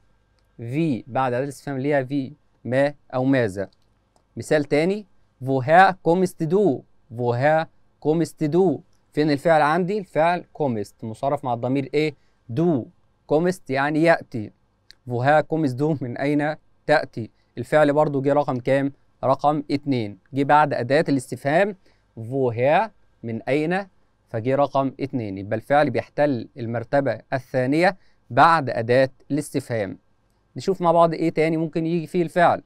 في بعد أداة الاستفهام اللي هي في ما أو ماذا مثال تاني فوها كومست دو فوها كومست دو فين الفعل عندي الفعل كومست مصرف مع الضمير ايه دو كومست يعني يأتي فوها كومست دو من أين تأتي الفعل برضو جه رقم كام رقم 2 جه بعد أداة الاستفهام woher من أين فجي رقم اتنين يبقى الفعل بيحتل المرتبة الثانية بعد أداة الاستفهام نشوف مع بعض إيه تاني ممكن يجي فيه الفعل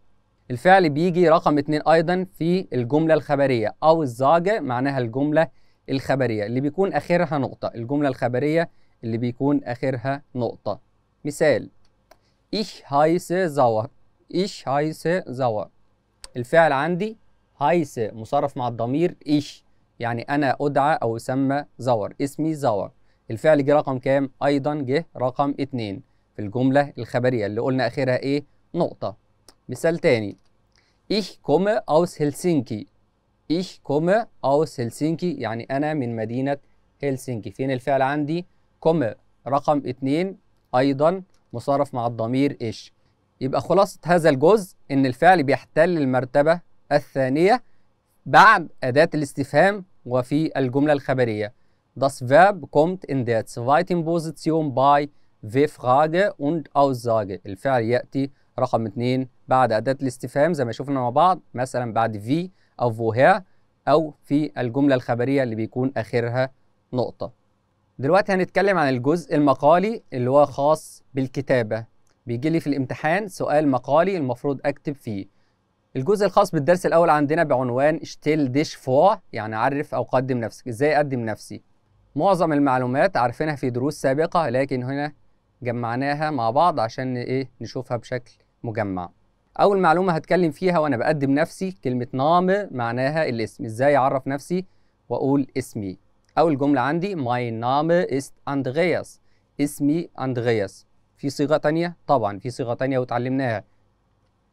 الفعل بيجي رقم اتنين أيضا في الجملة الخبرية أو الزاجة معناها الجملة الخبرية اللي بيكون آخرها نقطة الجملة الخبرية اللي بيكون آخرها نقطة مثال Ich heiße Sauer Ich heiße Sauer الفعل عندي هايس مصرف مع الضمير إيش يعني أنا أدعى أو أسمى زور اسمي زور الفعل جه رقم كام؟ أيضا جه رقم اتنين في الجملة الخبرية اللي قلنا آخرها إيه؟ نقطة مثال تاني إيش komme أوس هلسنكي إيش komme أوس هلسنكي يعني أنا من مدينة هلسنكي فين الفعل عندي؟ komme رقم اتنين أيضا مصرف مع الضمير إيش يبقى خلاصة هذا الجزء إن الفعل بيحتل المرتبة الثانية بعد أداة الاستفهام وفي الجملة الخبرية Das Verb kommt in der zweiten Position bei W-Frage und Aussage الفعل يأتي رقم اثنين بعد أداة الاستفهام زي ما شفنا مع بعض مثلا بعد في أو woher أو في الجملة الخبرية اللي بيكون آخرها نقطة دلوقتي هنتكلم عن الجزء المقالي اللي هو خاص بالكتابة بيجي لي في الامتحان سؤال مقالي المفروض أكتب فيه الجزء الخاص بالدرس الاول عندنا بعنوان شتيل ديش فوا يعني عرف او قدم نفسك ازاي اقدم نفسي معظم المعلومات عارفينها في دروس سابقه لكن هنا جمعناها مع بعض عشان ايه نشوفها بشكل مجمع اول معلومه هتكلم فيها وانا بقدم نفسي كلمه نام معناها الاسم ازاي اعرف نفسي واقول اسمي اول جمله عندي ماي نام است اندرياس اسمي اندرياس في صيغه تانية طبعا في صيغه تانية وتعلمناها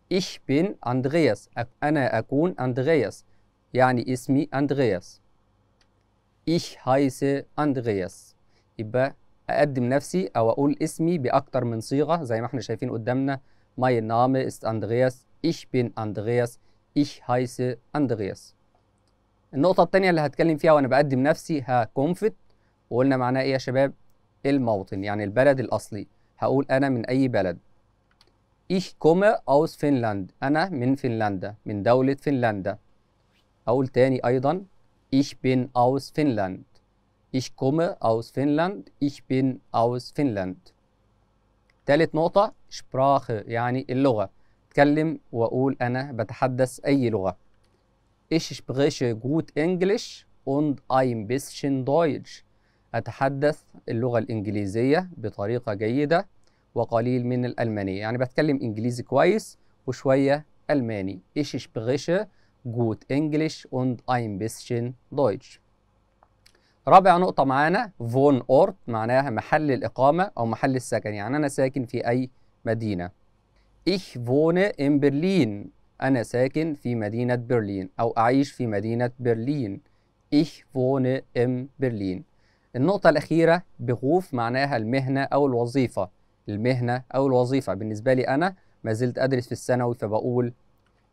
Ich bin Andreas أنا أكون Andreas يعني اسمي Andreas Ich heiße Andreas يبقى أقدم نفسي أو أقول اسمي بأكتر من صيغة زي ما احنا شايفين قدامنا My Name ist Andreas Ich bin Andreas Ich heiße Andreas النقطة التانية اللي هتكلم فيها وأنا بقدم نفسي هكونفت وقلنا معناه إيه يا شباب؟ الموطن يعني البلد الأصلي هقول أنا من أي بلد Ich komme aus Finnland أنا من فنلندا من دولة فنلندا أقول تاني أيضا Ich bin aus Finnland Ich komme aus Finnland Ich bin aus Finnland تالت نقطة Sprache يعني اللغة أتكلم وأقول أنا بتحدث أي لغة Ich spreche gut Englisch und ein bisschen Deutsch أتحدث اللغة الإنجليزية بطريقة جيدة وقليل من الألمانية يعني بتكلم إنجليزي كويس وشوية ألماني إيش إيش بغشه جوت إنجليش und ein bisschen Deutsch رابع نقطة معانا فون أورت معناها محل الإقامة أو محل السكن يعني أنا ساكن في أي مدينة إيش فون إن برلين أنا ساكن في مدينة برلين أو أعيش في مدينة برلين إيش فون إن برلين النقطة الأخيرة بغوف معناها المهنة أو الوظيفة المهنه او الوظيفه بالنسبه لي انا ما زلت ادرس في الثانوي فبقول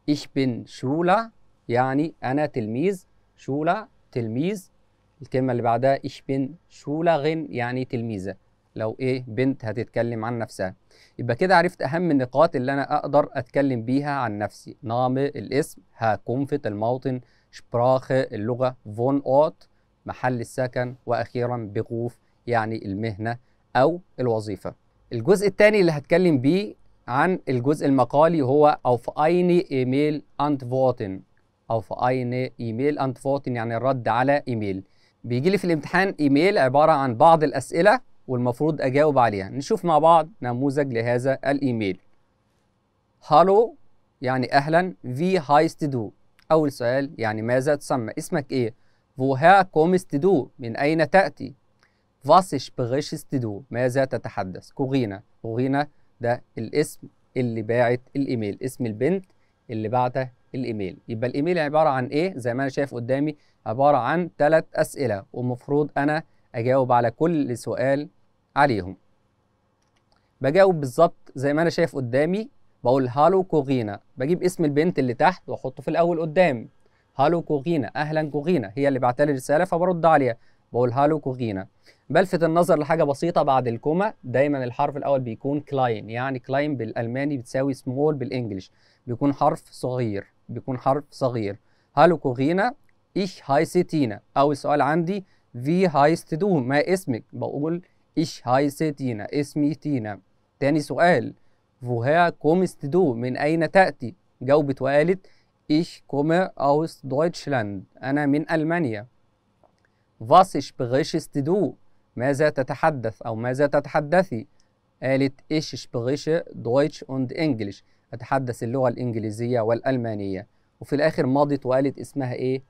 إيش بن شولا يعني انا تلميذ شولا تلميذ الكلمه اللي بعدها بن شولا غن يعني تلميذه لو ايه بنت هتتكلم عن نفسها يبقى كده عرفت اهم النقاط اللي انا اقدر اتكلم بيها عن نفسي نام الاسم ها كومفت الموطن شبراخ اللغه فون اوت محل السكن واخيرا بغوف يعني المهنه او الوظيفه الجزء الثاني اللي هتكلم بيه عن الجزء المقالي هو او في اين ايميل انت فوتن او في اين ايميل انت فوتن يعني الرد على ايميل بيجي لي في الامتحان ايميل عباره عن بعض الاسئله والمفروض اجاوب عليها نشوف مع بعض نموذج لهذا الايميل هالو يعني اهلا في هايست دو اول سؤال يعني ماذا تسمى اسمك ايه فوها كومست دو من اين تاتي Was ich berichtest du ماذا تتحدث كوغينا كوغينا ده الاسم اللي باعت الايميل اسم البنت اللي بعت الايميل يبقى الايميل عباره عن ايه زي ما انا شايف قدامي عباره عن ثلاث اسئله ومفروض انا اجاوب على كل سؤال عليهم بجاوب بالظبط زي ما انا شايف قدامي بقول هالو كوغينا بجيب اسم البنت اللي تحت واحطه في الاول قدام هالو كوغينا اهلا كوغينا هي اللي بعتلي الرساله فبرد عليها بقولها له كوغينا بلفت النظر لحاجة بسيطة بعد الكوما دايما الحرف الأول بيكون كلاين يعني كلاين بالألماني بتساوي سمول بالإنجلش بيكون حرف صغير بيكون حرف صغير هالو كوغينا إيش هايسي تينا أو السؤال عندي في هايست دو ما اسمك بقول إيش هايسي تينا اسمي تينا تاني سؤال فوها كومست دو من أين تأتي جاوبت وقالت إيش komme اوس دويتشلاند أنا من ألمانيا Was ich berichtest du? ماذا تتحدث أو ماذا تتحدثي؟ قالت ich spreche Deutsch und انجلش أتحدث اللغة الإنجليزية والألمانية وفي الآخر مضت وقالت اسمها إيه؟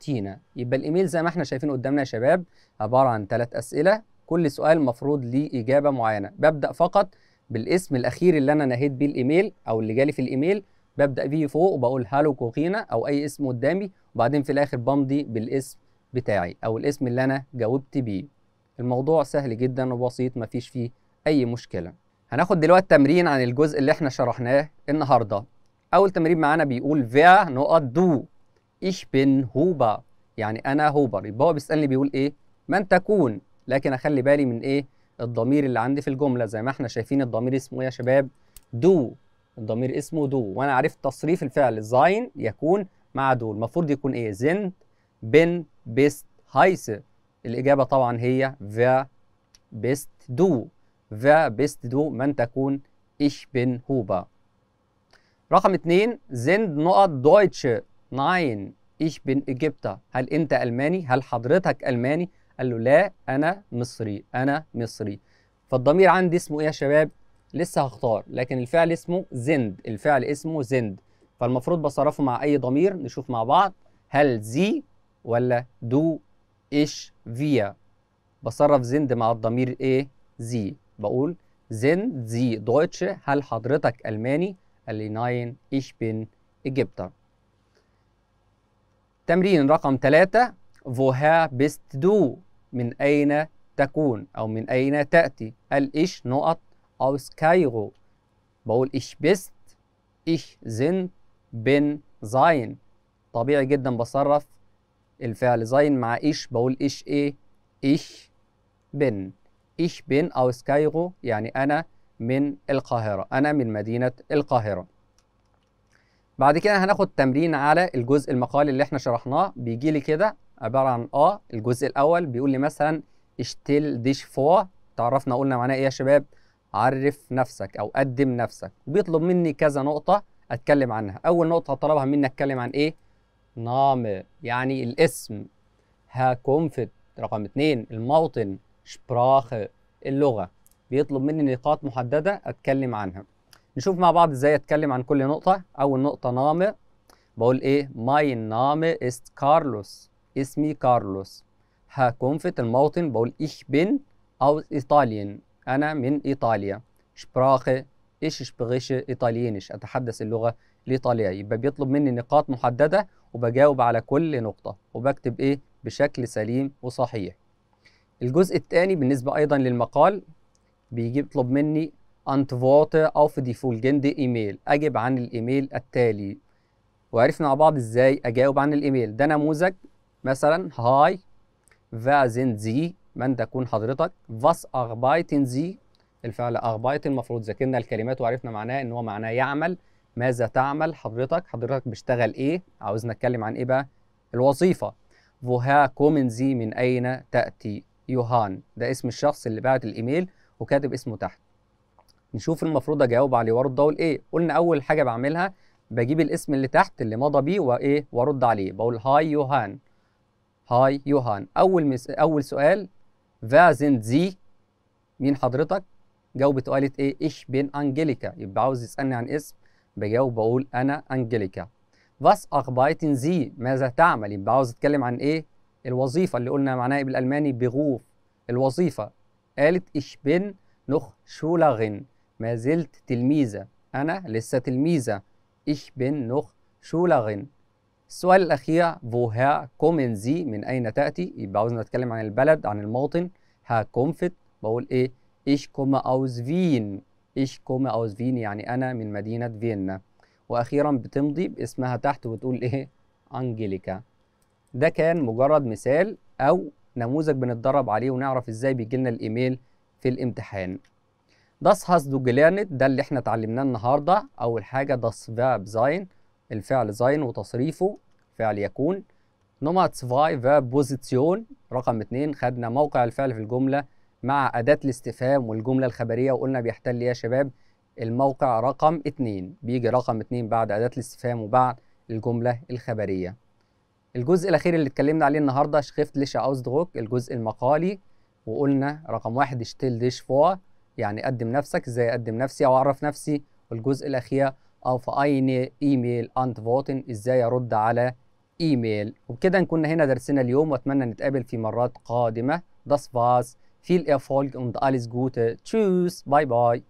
تينا يبقى الإيميل زي ما احنا شايفين قدامنا يا شباب عبارة عن ثلاث أسئلة كل سؤال مفروض ليه إجابة معينة ببدأ فقط بالاسم الأخير اللي أنا نهيت بيه الإيميل أو اللي جالي في الإيميل ببدأ بيه فوق وبقول هالو كوخينا أو أي اسم قدامي وبعدين في الآخر بمضي بالاسم بتاعي أو الاسم اللي أنا جاوبت بيه الموضوع سهل جدا وبسيط مفيش فيه أي مشكلة هناخد دلوقتي تمرين عن الجزء اللي احنا شرحناه النهاردة أول تمرين معانا بيقول فيا نقط دو إيش بن هوبا يعني أنا هوبر يبقى هو بيسألني بيقول إيه من تكون لكن أخلي بالي من إيه الضمير اللي عندي في الجملة زي ما احنا شايفين الضمير اسمه إيه يا شباب دو الضمير اسمه دو وأنا عرفت تصريف الفعل زين يكون مع دول المفروض يكون إيه زنت بن بيست هايس الإجابة طبعا هي فا بيست دو فا بيست دو من تكون إيش بن هوبا رقم اتنين زند نقط دويتش ناين إيش بن ايجيبتا هل أنت ألماني هل حضرتك ألماني قال له لا أنا مصري أنا مصري فالضمير عندي اسمه إيه يا شباب لسه هختار لكن الفعل اسمه زند الفعل اسمه زند فالمفروض بصرفه مع أي ضمير نشوف مع بعض هل زي ولا دو إش فيا بصرف زند مع الضمير إيه زي بقول زند زي دويتش هل حضرتك ألماني؟ قال لي ناين إش بن إجبتر تمرين رقم ثلاثة فوها بست دو من أين تكون أو من أين تأتي قال إيش نقط أو سكايغو بقول إيش بست إيش زند بن زاين طبيعي جدا بصرف الفعل sein مع ich بقول ich ايه ich bin ich bin aus Kairo يعني أنا من القاهرة أنا من مدينة القاهرة بعد كده هناخد تمرين على الجزء المقالي اللي احنا شرحناه بيجي لي كده عبارة عن اه الجزء الأول بيقول لي مثلا اشتل ديش فوا تعرفنا قلنا معناه إيه يا شباب عرف نفسك أو قدم نفسك وبيطلب مني كذا نقطة أتكلم عنها أول نقطة طلبها مني أتكلم عن إيه نامي يعني الاسم ها كومفت رقم اتنين الموطن شبراخ اللغة بيطلب مني نقاط محددة أتكلم عنها نشوف مع بعض إزاي أتكلم عن كل نقطة أول نقطة نام بقول إيه ماي نامي است كارلوس اسمي كارلوس ها كومفت الموطن بقول إيش بن أو إيطاليين أنا من إيطاليا شبراخ إيش spreche إيطاليينش أتحدث اللغة الإيطالية يبقى بيطلب مني نقاط محددة وبجاوب على كل نقطة وبكتب إيه بشكل سليم وصحيح الجزء الثاني بالنسبة أيضا للمقال بيجي يطلب مني أنت فوت أوف دي فولجند إيميل أجب عن الإيميل التالي وعرفنا مع بعض إزاي أجاوب عن الإيميل ده نموذج مثلا هاي فازن زي من تكون حضرتك فاس أغبايتن زي الفعل أغبايتن المفروض ذاكرنا الكلمات وعرفنا معناه إن هو معناه يعمل ماذا تعمل حضرتك حضرتك بتشتغل ايه عاوزنا نتكلم عن ايه بقى الوظيفه فوها كومنزي من اين تاتي يوهان ده اسم الشخص اللي بعت الايميل وكاتب اسمه تحت نشوف المفروض اجاوب عليه وارد اقول ايه قلنا اول حاجه بعملها بجيب الاسم اللي تحت اللي مضى بيه وايه وارد عليه بقول هاي يوهان هاي يوهان اول مس... اول سؤال wer sind مين حضرتك جاوبت وقالت ايه ايش بين انجليكا يبقى عاوز يسالني عن اسم بجاوب بقول انا انجليكا فاس arbeiten زي ماذا تعمل يبقى عاوز اتكلم عن ايه الوظيفة اللي قلنا معناها بالالماني بغوف الوظيفة قالت ايش بن نخ شولاغن ما زلت تلميذة أنا لسه تلميذة ايش بن نخ شولاغن السؤال الأخير ها كومن زي من أين تأتي يبقى عاوزنا نتكلم عن البلد عن الموطن ها كومفت بقول إيه ايش كوم اوز فين ايش كومي اوز فين يعني أنا من مدينة فيينا وأخيرا بتمضي باسمها تحت وتقول إيه أنجليكا ده كان مجرد مثال أو نموذج بنتدرب عليه ونعرف إزاي بيجي لنا الإيميل في الامتحان داس هاس دو جلانت ده اللي احنا اتعلمناه النهارده أول حاجة داس Verb زاين الفعل زاين وتصريفه فعل يكون نمرة 2 Verb Position رقم اتنين خدنا موقع الفعل في الجملة مع أداة الاستفهام والجملة الخبرية وقلنا بيحتل يا شباب الموقع رقم اتنين بيجي رقم اتنين بعد أداة الاستفهام وبعد الجملة الخبرية الجزء الأخير اللي اتكلمنا عليه النهاردة شخفت ليش أوزدغوك الجزء المقالي وقلنا رقم واحد اشتل ديش فوا يعني قدم نفسك ازاي اقدم نفسي او اعرف نفسي والجزء الاخير او في اي ايميل انت فوتن ازاي ارد على ايميل وبكده نكون هنا درسنا اليوم واتمنى نتقابل في مرات قادمه داس فاز Viel Erfolg und alles Gute. Tschüss, bye bye.